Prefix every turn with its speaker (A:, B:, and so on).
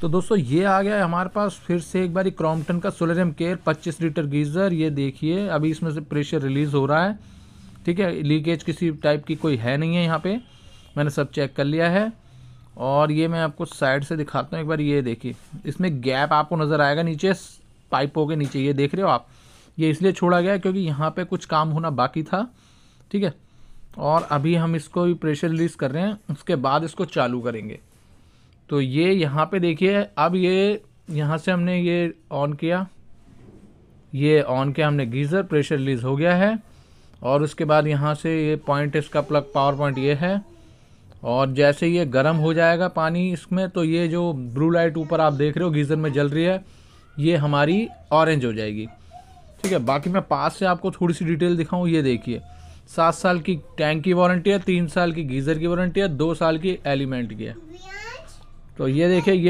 A: तो दोस्तों ये आ गया है हमारे पास फिर से एक बार क्रॉम्पटन का सोलरियम केयर 25 लीटर गीज़र ये देखिए अभी इसमें से प्रेशर रिलीज़ हो रहा है ठीक है लीकेज किसी टाइप की कोई है नहीं है यहाँ पे मैंने सब चेक कर लिया है और ये मैं आपको साइड से दिखाता हूँ एक बार ये देखिए इसमें गैप आपको नज़र आएगा नीचे पाइपों के नीचे ये देख रहे हो आप ये इसलिए छोड़ा गया क्योंकि यहाँ पर कुछ काम होना बाकी था ठीक है और अभी हम इसको भी प्रेशर रिलीज़ कर रहे हैं उसके बाद इसको चालू करेंगे तो ये यहाँ पे देखिए अब ये यहाँ से हमने ये ऑन किया ये ऑन किया हमने गीज़र प्रेशर रिलीज़ हो गया है और उसके बाद यहाँ से ये पॉइंट इसका प्लग पावर पॉइंट ये है और जैसे ये गर्म हो जाएगा पानी इसमें तो ये जो ब्लू लाइट ऊपर आप देख रहे हो गीज़र में जल रही है ये हमारी ऑरेंज हो जाएगी ठीक है बाकी मैं पास से आपको थोड़ी सी डिटेल दिखाऊँ ये देखिए सात साल की टैंक की वारंटी है तीन साल की गीज़र की वारंटी है दो साल की एलिमेंट की है तो ये देखिए ये